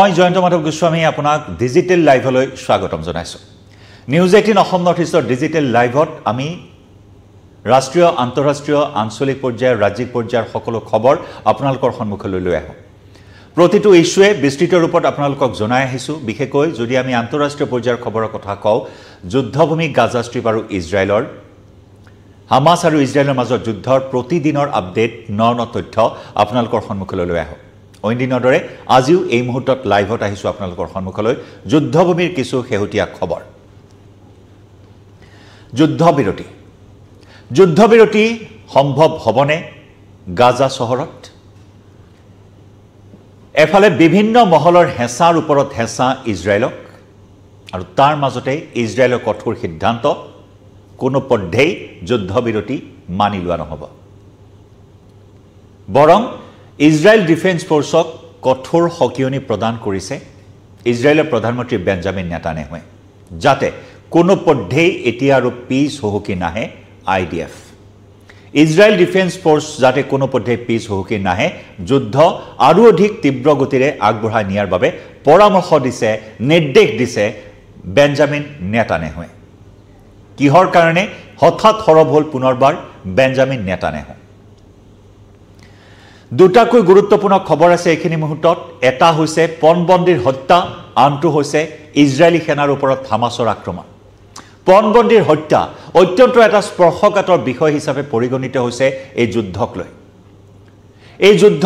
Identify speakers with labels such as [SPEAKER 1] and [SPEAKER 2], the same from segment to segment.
[SPEAKER 1] মই জয়ন্ত মাধৱ গোস্বামী আপোনাক ডিজিটেল লাইভলৈ স্বাগতম জনাইছোঁ নিউজ এইটিন অসম নৰ্থ ইষ্টৰ ডিজিটেল লাইভত আমি ৰাষ্ট্ৰীয় আন্তঃৰাষ্ট্ৰীয় আঞ্চলিক পৰ্যায়ৰ ৰাজ্যিক পৰ্যায়ৰ সকলো খবৰ আপোনালোকৰ সন্মুখলৈ লৈ আহোঁ প্ৰতিটো ইছ্যুৱে বিস্তৃত ৰূপত আপোনালোকক জনাই আহিছোঁ বিশেষকৈ যদি আমি আন্তঃৰাষ্ট্ৰীয় পৰ্যায়ৰ খবৰৰ কথা কওঁ যুদ্ধভূমি গাজাষ্ট্ৰীপ আৰু ইজৰাইলৰ হামাছ আৰু ইজৰাইলৰ মাজৰ যুদ্ধৰ প্ৰতিদিনৰ আপডেট ন ন তথ্য আপোনালোকৰ সন্মুখলৈ লৈ আহোঁ অইনদিনৰ দৰে আজিও এই মুহূৰ্তত লাইভত আহিছোঁ আপোনালোকৰ সন্মুখলৈ যুদ্ধভূমিৰ কিছু শেহতীয়া খবৰ যুদ্ধবিৰতি যুদ্ধবিৰতি সম্ভৱ হ'বনে গাজা চহৰত এফালে বিভিন্ন মহলৰ হেঁচাৰ ওপৰত হেঁচা ইজৰাইলক আৰু তাৰ মাজতে ইজৰাইলৰ কঠোৰ সিদ্ধান্ত কোনোপধ্যেই যুদ্ধবিৰতি মানি লোৱা নহ'ব বৰং ইজৰাইল ডিফেন্স ফ'ৰ্চক কঠোৰ সকিয়নি প্ৰদান কৰিছে ইজৰাইলৰ প্ৰধানমন্ত্ৰী বেঞ্জামিন নেতানেহুৱে যাতে কোনোপধ্যেই এতিয়া আৰু পিছ হহকি নাহে I D F Israel defence force যাতে কোনোপধ্যেই পিছ হহকি নাহে যুদ্ধ আৰু অধিক তীব্ৰ গতিৰে আগবঢ়াই নিয়াৰ বাবে পৰামৰ্শ দিছে নিৰ্দেশ দিছে বেঞ্জামিন নেতানেহুৱে কিহৰ কাৰণে হঠাৎ সৰব হ'ল পুনৰবাৰ বেঞ্জামিন নেতানেহুৱে দুটাকৈ গুৰুত্বপূৰ্ণ খবৰ আছে এইখিনি মুহূৰ্তত এটা হৈছে পণবন্দীৰ হত্যা আনটো হৈছে ইজৰাইলী সেনাৰ ওপৰত হামাছৰ আক্ৰমণ পণবন্দীৰ হত্যা অত্যন্ত এটা স্পৰ্শকাতৰ বিষয় হিচাপে পৰিগণিত হৈছে এই যুদ্ধক লৈ এই যুদ্ধ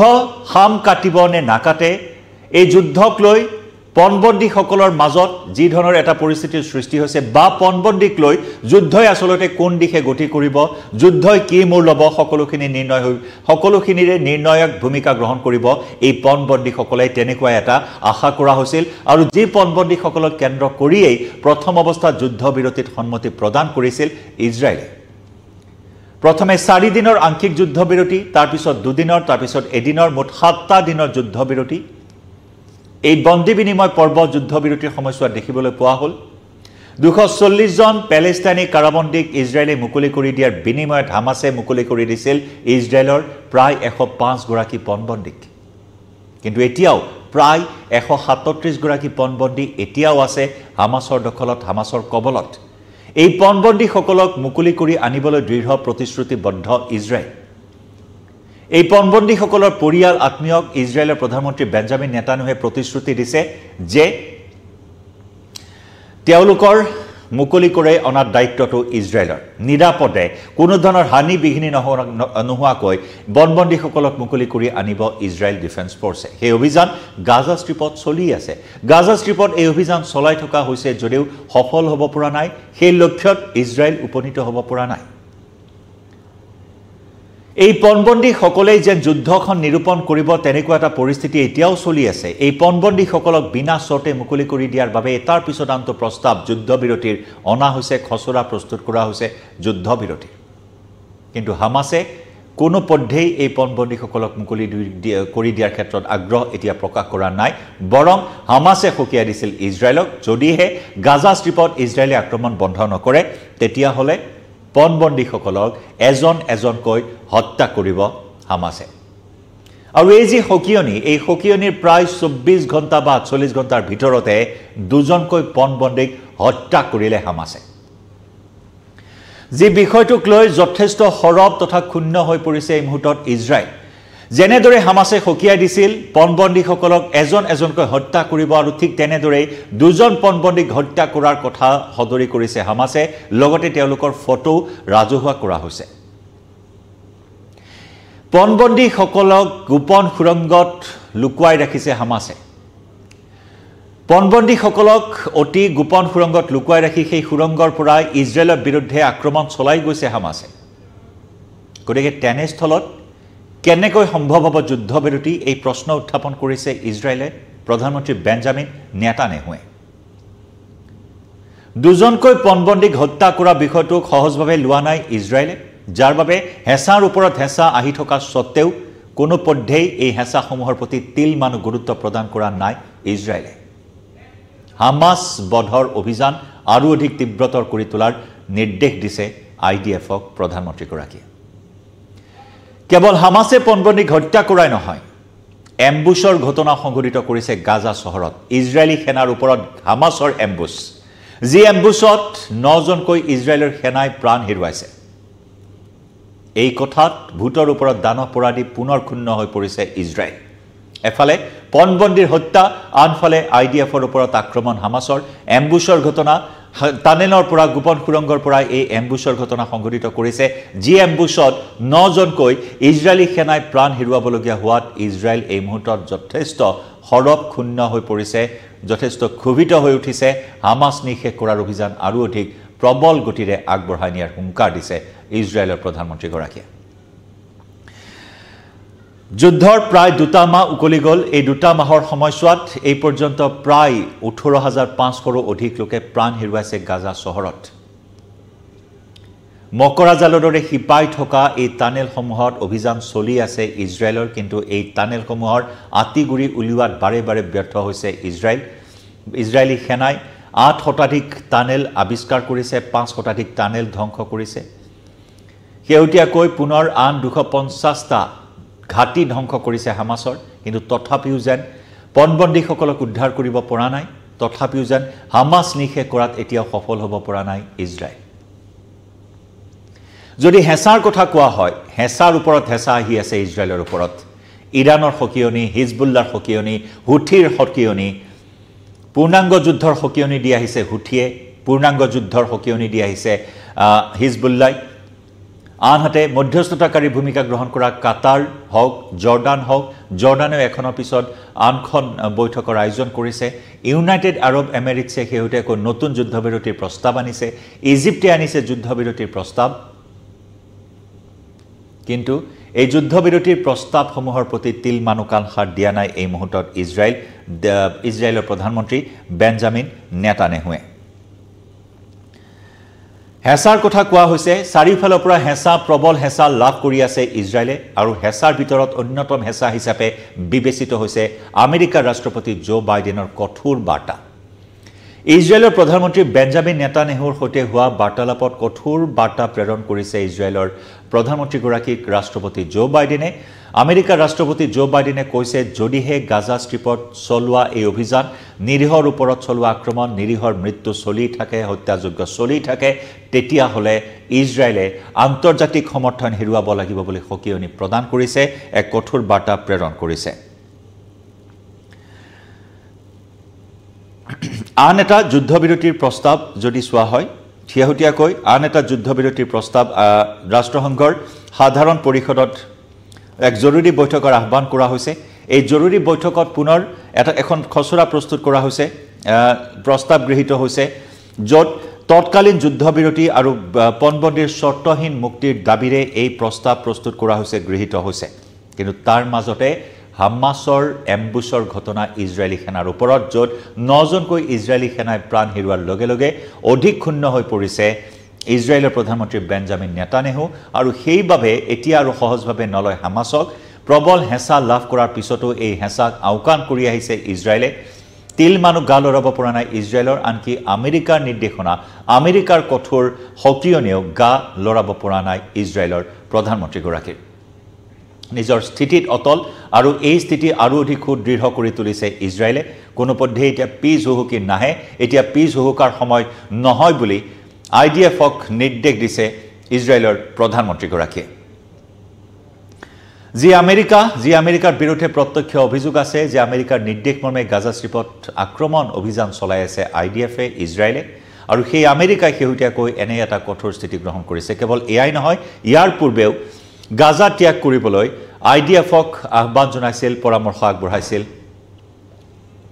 [SPEAKER 1] সাম কাটিব নে নাকাটে এই যুদ্ধক লৈ পণবন্দীসকলৰ মাজত যি ধৰণৰ এটা পৰিস্থিতিৰ সৃষ্টি হৈছে বা পণবন্দীক লৈ যুদ্ধই আচলতে কোন দিশে গতি কৰিব যুদ্ধই কি মূৰ ল'ব সকলোখিনি নিৰ্ণয় হৈ সকলোখিনিৰে নিৰ্ণায়ক ভূমিকা গ্ৰহণ কৰিব এই পণবন্দীসকলে তেনেকুৱা এটা আশা কৰা হৈছিল আৰু যি পণবন্দীসকলক কেন্দ্ৰ কৰিয়েই প্ৰথম অৱস্থাত যুদ্ধ বিৰতিত সন্মতি প্ৰদান কৰিছিল ইজৰাইলে প্ৰথমে চাৰিদিনৰ আংশিক যুদ্ধ বিৰতি তাৰপিছত দুদিনৰ তাৰপিছত এদিনৰ মুঠ সাতটা দিনৰ যুদ্ধ বিৰতি এই বন্দী বিনিময় পৰ্ব যুদ্ধ বিৰতিৰ সময়ছোৱাত দেখিবলৈ পোৱা হ'ল দুশ চল্লিছজন পেলেষ্টাইনী কাৰাবন্দীক ইজৰাইলে মুকলি কৰি দিয়াৰ বিনিময়ত হামাছে মুকলি কৰি দিছিল ইজৰাইলৰ প্ৰায় এশ পাঁচগৰাকী পণবন্দীক কিন্তু এতিয়াও প্ৰায় এশ সাতত্ৰিছগৰাকী পণবন্দী এতিয়াও আছে হামাছৰ দখলত হামাছৰ কবলত এই পণবন্দীসকলক মুকলি কৰি আনিবলৈ দৃঢ় প্ৰতিশ্ৰুতিবদ্ধ ইজৰাইল এই পণবন্দীসকলৰ পৰিয়াল আত্মীয়ক ইজৰাইলৰ প্ৰধানমন্ত্ৰী বেঞ্জামিন নেতানুহে প্ৰতিশ্ৰুতি দিছে যে তেওঁলোকৰ মুকলি কৰি অনাৰ দায়িত্বটো ইজৰাইলৰ নিৰাপদে কোনো ধৰণৰ হানি বিঘিনি নহ নোহোৱাকৈ বনবন্দীসকলক মুকলি কৰি আনিব ইজৰাইল ডিফেন্স ফৰ্চে সেই অভিযান গাজা ষ্ট্ৰিপত চলি আছে গাজা ষ্ট্ৰীপত এই অভিযান চলাই থকা হৈছে যদিও সফল হ'ব পৰা নাই সেই লক্ষ্যত ইজৰাইল উপনীত হ'ব পৰা নাই এই পণবন্দীসকলে যেন যুদ্ধখন নিৰূপণ কৰিব তেনেকুৱা এটা পৰিস্থিতি এতিয়াও চলি আছে এই পনবন্দীসকলক বিনা চৰ্তে মুকলি কৰি দিয়াৰ বাবে এটাৰ পিছত আনটো প্ৰস্তাৱ যুদ্ধ বিৰতিৰ অনা হৈছে খচৰা প্ৰস্তুত কৰা হৈছে যুদ্ধ বিৰতি কিন্তু হামাছে কোনো পধ্যেই এই পনবন্দীসকলক মুকলি কৰি দিয়াৰ ক্ষেত্ৰত আগ্ৰহ এতিয়া প্ৰকাশ কৰা নাই বৰং হামাছে সকীয়াই দিছিল ইজৰাইলক যদিহে গাজা ষ্ট্ৰীপত ইজৰাইলে আক্ৰমণ বন্ধ নকৰে তেতিয়াহ'লে পণবন্দীসকলক এজন এজনকৈ হত্যা কৰিব হামাছে আৰু এই যি সকিয়নী এই সকিয়নীৰ প্ৰায় চৌব্বিছ ঘণ্টা বা আঠচল্লিছ ঘণ্টাৰ ভিতৰতে দুজনকৈ পণবন্দীক হত্যা কৰিলে হামাছে যি বিষয়টোক লৈ যথেষ্ট সৰব তথা ক্ষুণ্ণ হৈ পৰিছে এই মুহূৰ্তত ইজৰাইল যেনেদৰে হামাছে সকীয়াই দিছিল পণবন্দীসকলক এজন এজনকৈ হত্যা কৰিব আৰু ঠিক তেনেদৰেই দুজন পণবন্দীক হত্যা কৰাৰ কথা সদৰি কৰিছে হামাছে লগতে তেওঁলোকৰ ফটো ৰাজহুৱা কৰা হৈছে পণবন্দীসকলক গোপন সুৰংগত লুকুৱাই ৰাখিছে হামাছে পণবন্দীসকলক অতি গোপন সুৰংগত লুকুৱাই ৰাখি সেই সুৰংগৰ পৰা ইজৰাইলৰ বিৰুদ্ধে আক্ৰমণ চলাই গৈছে হামাছে গতিকে তেনেস্থলত কেনেকৈ সম্ভৱ হ'ব যুদ্ধ বিৰতি এই প্ৰশ্ন উত্থাপন কৰিছে ইজৰাইলে প্ৰধানমন্ত্ৰী বেঞ্জামিন নেতানেহুৱে দুজনকৈ পণবন্দীক হত্যা কৰা বিষয়টোক সহজভাৱে লোৱা নাই ইজৰাইলে যাৰ বাবে হেঁচাৰ ওপৰত হেঁচা আহি থকা কোনো পদ্ধেই এই হেঁচাসমূহৰ প্ৰতি তিল মানো গুৰুত্ব প্ৰদান কৰা নাই ইজৰাইলে হামাছ বধৰ অভিযান আৰু অধিক তীব্ৰতৰ কৰি তোলাৰ নিৰ্দেশ দিছে আই ডি এফক প্ৰধানমন্ত্ৰীগৰাকীয়ে কেৱল হামাছে পণ্ডনীক হত্যা কৰাই নহয় এম্বুছৰ ঘটনা সংঘটিত কৰিছে গাজা চহৰত ইজৰাইলী সেনাৰ ওপৰত হামাছৰ এম্বুছ যি এম্বুছত নজনকৈ ইজৰাইলৰ সেনাই প্ৰাণ হেৰুৱাইছে এই কথাত ভূতৰ ওপৰত দানপৰাধী পুনৰ ক্ষুণ্ণ হৈ পৰিছে ইজৰাইল এফালে পনবন্দীৰ হত্যা আনফালে আই ডি এফৰ ওপৰত আক্ৰমণ হামাছৰ এম্বুছৰ ঘটনা টানেলৰ পৰা গোপন সুৰংগৰ পৰা এই এম্বুছৰ ঘটনা সংঘটিত কৰিছে যি এম্বুছত নজনকৈ ইজৰাইলী সেনাই প্ৰাণ হেৰুৱাবলগীয়া হোৱাত ইজৰাইল এই মুহূৰ্তত যথেষ্ট সৰবক্ষুণ্ণ হৈ পৰিছে যথেষ্ট ক্ষোভিত হৈ উঠিছে হামাছ নিঃশেষ কৰাৰ অভিযান আৰু অধিক প্ৰবল গতিৰে আগবঢ়াই নিয়াৰ হুংকাৰ দিছে ইজৰাইলৰ প্ৰধানমন্ত্ৰীগৰাকীয়ে যুদ্ধৰ প্ৰায় দুটা মাহ উকলি গ'ল এই দুটা মাহৰ সময়ছোৱাত এই পৰ্যন্ত প্ৰায় ওঠৰ হাজাৰ পাঁচশৰো অধিক লোকে প্ৰাণ হেৰুৱাইছে গাজা চহৰত মকৰাজালৰ দৰে শিপাই থকা এই টানেলসমূহত অভিযান চলি আছে ইজৰাইলৰ কিন্তু এই টানেলসমূহৰ গুৰি উলিওৱাত বাৰে বাৰে ব্যৰ্থ হৈছে ইজৰাইল ইজৰাইলী সেনাই আঠ শতাধিক টানেল আৱিষ্কাৰ কৰিছে পাঁচ শতাধিক টানেল ধ্বংস কৰিছে শেহতীয়াকৈ পুনৰ আন দুশ পঞ্চাছটা ঘাটি ধ্বংস কৰিছে হামাছৰ কিন্তু তথাপিও যেন পণবন্দীসকলক উদ্ধাৰ কৰিব পৰা নাই তথাপিও যেন হামাছ নিশেষ কৰাত এতিয়াও সফল হ'ব পৰা নাই ইজৰাইল যদি হেঁচাৰ কথা কোৱা হয় হেঁচাৰ ওপৰত হেঁচা আহি আছে ইজৰাইলৰ ওপৰত ইৰাণৰ সকিয়নি হিজবুল্লাৰ সকিয়নি হুথিৰ সকিয়নি পূৰ্ণাংগ যুদ্ধৰ সকিয়নি দি আহিছে হুথিয়ে পূৰ্ণাংগ যুদ্ধৰ সকিয়নি দি আহিছে হিজবুল্লাই আনহাতে মধ্যস্থতাকাৰী ভূমিকা গ্ৰহণ কৰা কাটাৰ হওক জৰ্দান হওক জৰ্দানেও এখনৰ পিছত আনখন বৈঠকৰ আয়োজন কৰিছে ইউনাইটেড আৰব এমেৰিটছে শেহতীয়াকৈ নতুন যুদ্ধ বিৰতিৰ প্ৰস্তাৱ আনিছে ইজিপ্তে আনিছে যুদ্ধ বিৰতিৰ প্ৰস্তাৱ কিন্তু এই যুদ্ধ বিৰতিৰ প্ৰস্তাৱসমূহৰ প্ৰতি তিল মানুকাংসাৰ দিয়া নাই এই মুহূৰ্তত ইজৰাইল ইজৰাইলৰ প্ৰধানমন্ত্ৰী বেঞ্জামিন নেতানেহুৱে হেঁচাৰ কথা কোৱা হৈছে চাৰিওফালৰ পৰা হেঁচা প্ৰবল হেঁচা লাভ কৰি আছে ইজৰাইলে আৰু হেঁচাৰ ভিতৰত অন্যতম হেঁচা হিচাপে বিবেচিত হৈছে আমেৰিকাৰ ৰাষ্ট্ৰপতি জ' বাইডেনৰ কঠোৰ বাৰ্তা ইজৰাইলৰ প্ৰধানমন্ত্ৰী বেঞ্জামিন নেতানেহুৰ সৈতে হোৱা বাৰ্তালাপত কঠোৰ বাৰ্তা প্ৰেৰণ কৰিছে ইজৰাইলৰ প্ৰধানমন্ত্ৰীগৰাকীক ৰাষ্ট্ৰপতি জো বাইডেনে আমেৰিকাৰ ৰাষ্ট্ৰপতি জো বাইডেনে কৈছে যদিহে গাজা ষ্ট্ৰীপত চলোৱা এই অভিযান নিৰীহৰ ওপৰত চলোৱা আক্ৰমণ নিৰীহৰ মৃত্যু চলি থাকে হত্যাযোগ্য চলি থাকে তেতিয়াহ'লে ইজৰাইলে আন্তৰ্জাতিক সমৰ্থন হেৰুৱাব লাগিব বুলি সকিয়নি প্ৰদান কৰিছে এক কঠোৰ বাৰ্তা প্ৰেৰণ কৰিছে আন এটা যুদ্ধবিৰতিৰ প্ৰস্তাৱ যদি চোৱা হয় শেহতীয়াকৈ আন এটা যুদ্ধবিৰতিৰ প্ৰস্তাৱ ৰাষ্ট্ৰসংঘৰ সাধাৰণ পৰিষদত এক জৰুৰী বৈঠকৰ আহ্বান কৰা হৈছে এই জৰুৰী বৈঠকত পুনৰ এটা এখন খচৰা প্ৰস্তুত কৰা হৈছে প্ৰস্তাৱ গৃহীত হৈছে য'ত তৎকালীন যুদ্ধবিৰতি আৰু পণবন্দীৰ চৰ্তহীন মুক্তিৰ দাবীৰে এই প্ৰস্তাৱ প্ৰস্তুত কৰা হৈছে গৃহীত হৈছে কিন্তু তাৰ মাজতে হাম্মাছৰ এম্বুছৰ ঘটনা ইজৰাইলী সেনাৰ ওপৰত য'ত নজনকৈ ইজৰাইলী সেনাই প্ৰাণ হেৰুওৱাৰ লগে লগে অধিক ক্ষুণ্ণ হৈ পৰিছে ইজৰাইলৰ প্ৰধানমন্ত্ৰী বেঞ্জামিন নেতানেহু আৰু সেইবাবে এতিয়া আৰু সহজভাৱে নলয় হামাছক প্ৰবল হেঁচা লাভ কৰাৰ পিছতো এই হেঁচাক আওকাণ কৰি আহিছে ইজৰাইলে তিল মানুহ গা লৰাব পৰা নাই ইজৰাইলৰ আনকি আমেৰিকাৰ নিৰ্দেশনা আমেৰিকাৰ কঠোৰ সক্ৰিয়নেও গা লৰাব পৰা নাই ইজৰাইলৰ প্ৰধানমন্ত্ৰীগৰাকীৰ নিজৰ স্থিতিত অটল আৰু এই স্থিতি আৰু অধিক সুদৃঢ় কৰি তুলিছে ইজৰাইলে কোনোপধ্যে এতিয়া পি ঝুহুকি নাহে এতিয়া পি ঝুহুকাৰ সময় নহয় বুলি আই ডি এফক নিৰ্দেশ দিছে ইজৰাইলৰ প্ৰধানমন্ত্ৰীগৰাকীয়ে যি আমেৰিকা যি আমেৰিকাৰ বিৰুদ্ধে প্ৰত্যক্ষ অভিযোগ আছে যে আমেৰিকাৰ নিৰ্দেশ মৰ্মে গাজাশ্ৰীপত আক্ৰমণ অভিযান চলাই আছে আই ডি এফে ইজৰাইলে আৰু সেই আমেৰিকাই শেহতীয়াকৈ এনে এটা কঠোৰ স্থিতি গ্ৰহণ কৰিছে কেৱল এয়াই নহয় ইয়াৰ পূৰ্বেও গাজা ত্যাগ কৰিবলৈ আই ডি এফক আহ্বান জনাইছিল পৰামৰ্শ আগবঢ়াইছিল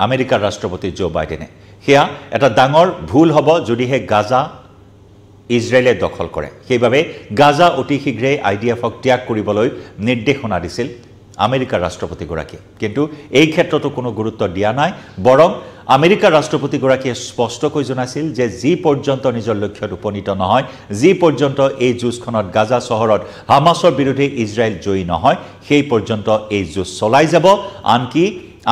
[SPEAKER 1] আমেৰিকাৰ ৰাষ্ট্ৰপতি জ' বাইডেনে সেয়া এটা ডাঙৰ ভুল হ'ব যদিহে গাজা ইজৰাইলে দখল কৰে সেইবাবে গাজা অতি শীঘ্ৰেই আই ডি এফক ত্যাগ কৰিবলৈ নিৰ্দেশনা দিছিল আমেৰিকাৰ ৰাষ্ট্ৰপতিগৰাকীয়ে কিন্তু এই ক্ষেত্ৰতো কোনো গুৰুত্ব দিয়া নাই বৰং আমেরিকার রাষ্ট্রপতিগুলিয়ে স্পষ্টক জনাছিল যে যর্যন্ত নিজের লক্ষ্যত উপনীত নহয় যর্যন্ত এই যুঁজখন গাজা চহরত হামাসর বিরুদ্ধে ইজরাইল জয়ী নহয় সেই পর্যন্ত এই যুঁজ চলাই যাব আনকি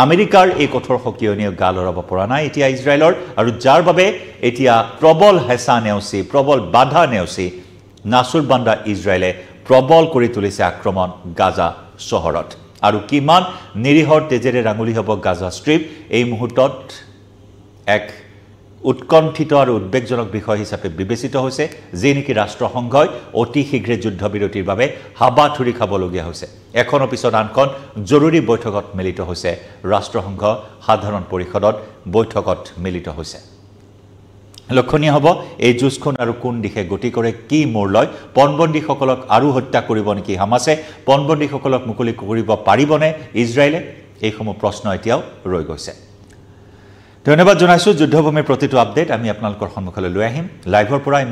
[SPEAKER 1] আমেরিকার এই কঠোর সকিয়নীয় গা লড়াবা নাই এটা ইজরাইলর আর যার বাবে এতিয়া প্রবল হেঁচা নেওচি প্রবল বাধা নেওচি নাসুরবান্দা ইজরাইলে প্রবল করে তুলিছে আক্রমণ গাজা চহরত আৰু কিমান নিৰীহৰ তেজেৰে ৰাঙুলি হ'ব গাজা ষ্ট্ৰীপ এই মুহূৰ্তত এক উৎকণ্ঠিত আৰু উদ্বেগজনক বিষয় হিচাপে বিবেচিত হৈছে যি নেকি ৰাষ্ট্ৰসংঘই অতি শীঘ্ৰে যুদ্ধবিৰতিৰ বাবে হাবাথুৰি খাবলগীয়া হৈছে এখনৰ পিছত আনখন জৰুৰী বৈঠকত মিলিত হৈছে ৰাষ্ট্ৰসংঘ সাধাৰণ পৰিষদত বৈঠকত মিলিত হৈছে লক্ষণীয় হ'ব এই যুঁজখন আৰু কোন দিশে গতি কৰে কি মোৰ লয় পণবন্দীসকলক আৰু হত্যা কৰিব নেকি হামাছে পণবন্দীসকলক মুকলি কৰিব পাৰিবনে ইজৰাইলে এইসমূহ প্ৰশ্ন এতিয়াও ৰৈ গৈছে ধন্যবাদ জনাইছোঁ যুদ্ধভূমিৰ প্ৰতিটো আপডেট আমি আপোনালোকৰ সন্মুখলৈ লৈ আহিম লাইভৰ পৰা